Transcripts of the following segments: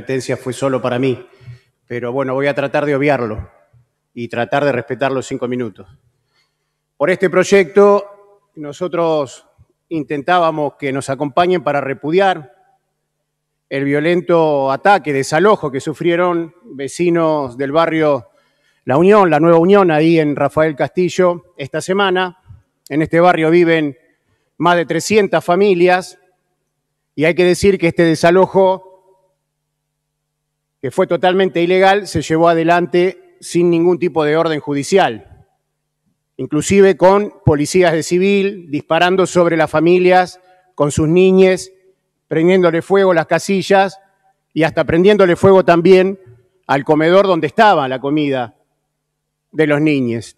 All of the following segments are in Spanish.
competencia fue solo para mí, pero bueno, voy a tratar de obviarlo y tratar de respetar los cinco minutos. Por este proyecto, nosotros intentábamos que nos acompañen para repudiar el violento ataque, desalojo que sufrieron vecinos del barrio La Unión, la Nueva Unión, ahí en Rafael Castillo, esta semana. En este barrio viven más de 300 familias y hay que decir que este desalojo que fue totalmente ilegal, se llevó adelante sin ningún tipo de orden judicial, inclusive con policías de civil disparando sobre las familias, con sus niñes, prendiéndole fuego las casillas y hasta prendiéndole fuego también al comedor donde estaba la comida de los niños.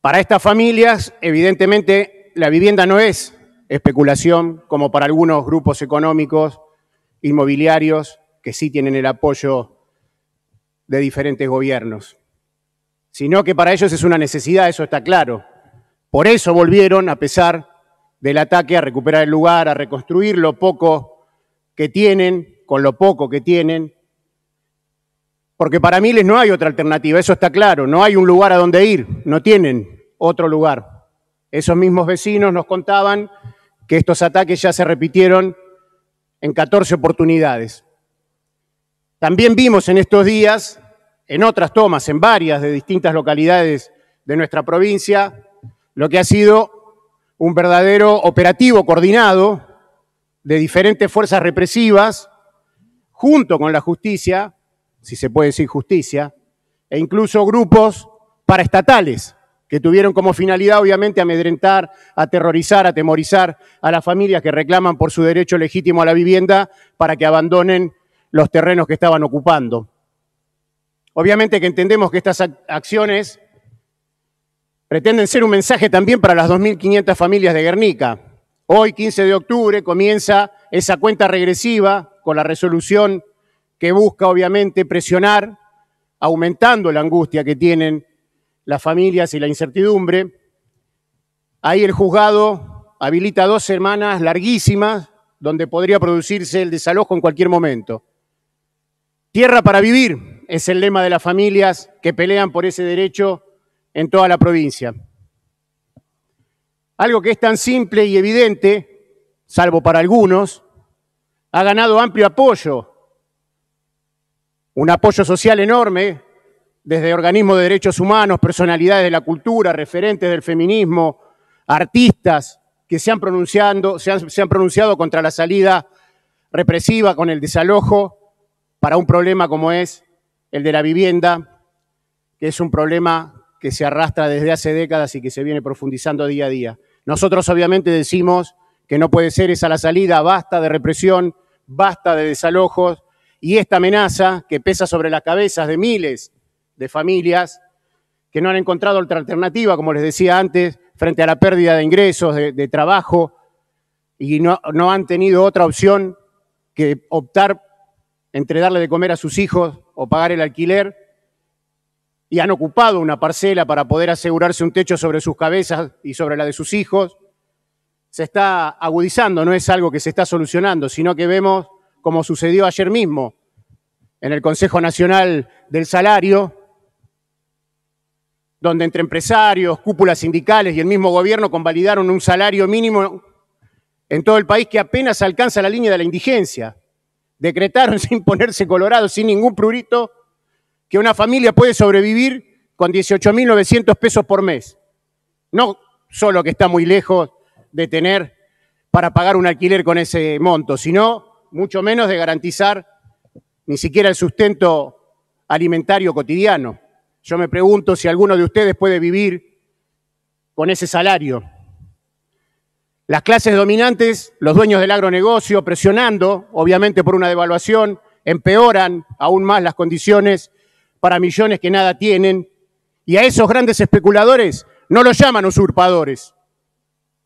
Para estas familias, evidentemente, la vivienda no es especulación, como para algunos grupos económicos, inmobiliarios, que sí tienen el apoyo de diferentes gobiernos, sino que para ellos es una necesidad, eso está claro. Por eso volvieron, a pesar del ataque, a recuperar el lugar, a reconstruir lo poco que tienen, con lo poco que tienen, porque para miles no hay otra alternativa, eso está claro, no hay un lugar a donde ir, no tienen otro lugar. Esos mismos vecinos nos contaban que estos ataques ya se repitieron en 14 oportunidades. También vimos en estos días, en otras tomas, en varias de distintas localidades de nuestra provincia, lo que ha sido un verdadero operativo coordinado de diferentes fuerzas represivas, junto con la justicia, si se puede decir justicia, e incluso grupos paraestatales que tuvieron como finalidad obviamente amedrentar, aterrorizar, atemorizar a las familias que reclaman por su derecho legítimo a la vivienda para que abandonen los terrenos que estaban ocupando. Obviamente que entendemos que estas acciones pretenden ser un mensaje también para las 2.500 familias de Guernica. Hoy, 15 de octubre, comienza esa cuenta regresiva con la resolución que busca, obviamente, presionar, aumentando la angustia que tienen las familias y la incertidumbre. Ahí el juzgado habilita dos semanas larguísimas donde podría producirse el desalojo en cualquier momento. Tierra para vivir es el lema de las familias que pelean por ese derecho en toda la provincia. Algo que es tan simple y evidente, salvo para algunos, ha ganado amplio apoyo, un apoyo social enorme desde organismos de derechos humanos, personalidades de la cultura, referentes del feminismo, artistas que se han, pronunciado, se han, se han pronunciado contra la salida represiva con el desalojo para un problema como es el de la vivienda, que es un problema que se arrastra desde hace décadas y que se viene profundizando día a día. Nosotros obviamente decimos que no puede ser esa la salida, basta de represión, basta de desalojos y esta amenaza que pesa sobre las cabezas de miles de familias que no han encontrado otra alternativa, como les decía antes, frente a la pérdida de ingresos, de, trabajo, y no, no, han tenido otra opción que optar entre darle de comer a sus hijos o pagar el alquiler y han ocupado una parcela para poder asegurarse un techo sobre sus cabezas y sobre la de sus hijos, se está agudizando, no es algo que se está solucionando, sino que vemos como sucedió ayer mismo en el Consejo Nacional del Salario, donde entre empresarios, cúpulas sindicales y el mismo gobierno convalidaron un salario mínimo en todo el país que apenas alcanza la línea de la indigencia decretaron sin ponerse colorado, sin ningún prurito, que una familia puede sobrevivir con 18.900 pesos por mes. No solo que está muy lejos de tener para pagar un alquiler con ese monto, sino mucho menos de garantizar ni siquiera el sustento alimentario cotidiano. Yo me pregunto si alguno de ustedes puede vivir con ese salario. Las clases dominantes, los dueños del agronegocio, presionando, obviamente, por una devaluación, empeoran aún más las condiciones para millones que nada tienen. Y a esos grandes especuladores no los llaman usurpadores,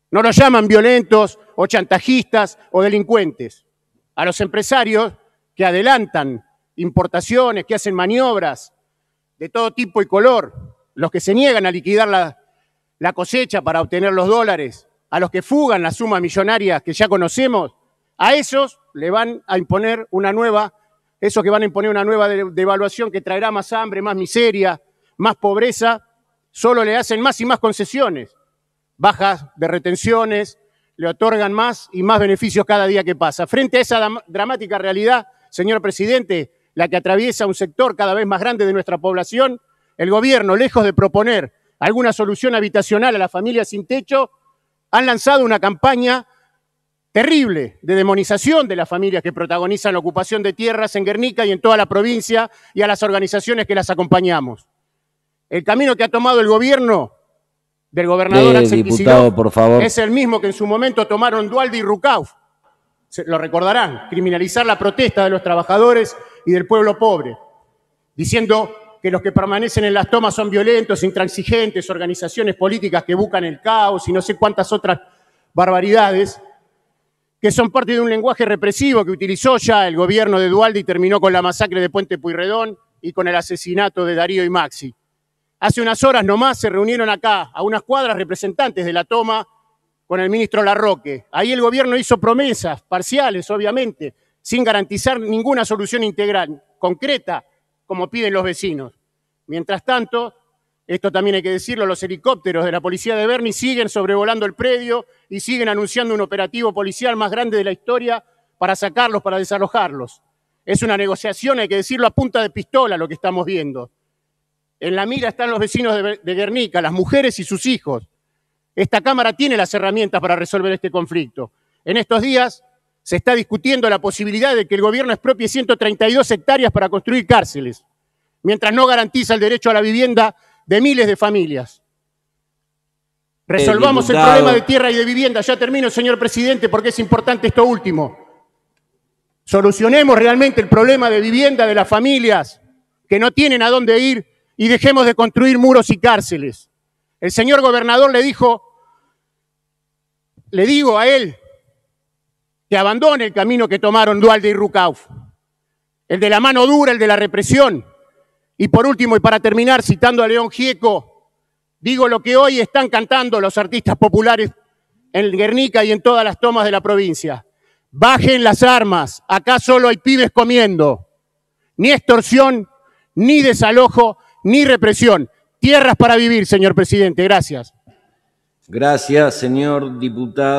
no los llaman violentos o chantajistas o delincuentes. A los empresarios que adelantan importaciones, que hacen maniobras de todo tipo y color, los que se niegan a liquidar la, cosecha para obtener los dólares, a los que fugan la suma millonaria que ya conocemos, a esos le van a imponer una nueva, esos que van a imponer una nueva devaluación que traerá más hambre, más miseria, más pobreza, solo le hacen más y más concesiones, bajas de retenciones, le otorgan más y más beneficios cada día que pasa. Frente a esa dramática realidad, señor presidente, la que atraviesa un sector cada vez más grande de nuestra población, el gobierno, lejos de proponer alguna solución habitacional a las familias sin techo, han lanzado una campaña terrible de demonización de las familias que protagonizan la ocupación de tierras en Guernica y en toda la provincia y a las organizaciones que las acompañamos. El camino que ha tomado el gobierno del gobernador eh, Axel diputado, por favor. es el mismo que en su momento tomaron Dualdi y Se Lo recordarán, criminalizar la protesta de los trabajadores y del pueblo pobre, diciendo que los que permanecen en las tomas son violentos, intransigentes, organizaciones políticas que buscan el caos y no sé cuántas otras barbaridades, que son parte de un lenguaje represivo que utilizó ya el gobierno de Dualdi y terminó con la masacre de Puente Puyredón y con el asesinato de Darío y Maxi. Hace unas horas nomás se reunieron acá a unas cuadras representantes de la toma con el ministro Larroque. Ahí el gobierno hizo promesas parciales, obviamente, sin garantizar ninguna solución integral, concreta, como piden los vecinos. Mientras tanto, esto también hay que decirlo, los helicópteros de la policía de Berni siguen sobrevolando el predio y siguen anunciando un operativo policial más grande de la historia para sacarlos, para desalojarlos. Es una negociación, hay que decirlo, a punta de pistola lo que estamos viendo. En la mira están los vecinos de, Guernica, las mujeres y sus hijos. Esta Cámara tiene las herramientas para resolver este conflicto. En estos días se está discutiendo la posibilidad de que el gobierno expropie 132 hectáreas para construir cárceles, mientras no garantiza el derecho a la vivienda de miles de familias. Resolvamos el, problema de tierra y de vivienda. Ya termino, señor presidente, porque es importante esto último. Solucionemos realmente el problema de vivienda de las familias que no tienen a dónde ir y dejemos de construir muros y cárceles. El señor gobernador le dijo, le digo a él que abandone el camino que tomaron Dualde y Rucauf, el de la mano dura, el de la represión. Y por último, y para terminar, citando a León Gieco, digo lo que hoy están cantando los artistas populares en Guernica y en todas las tomas de la provincia. Bajen las armas, acá solo hay pibes comiendo. Ni extorsión, ni desalojo, ni represión. Tierras para vivir, señor presidente. Gracias. Gracias, señor diputado.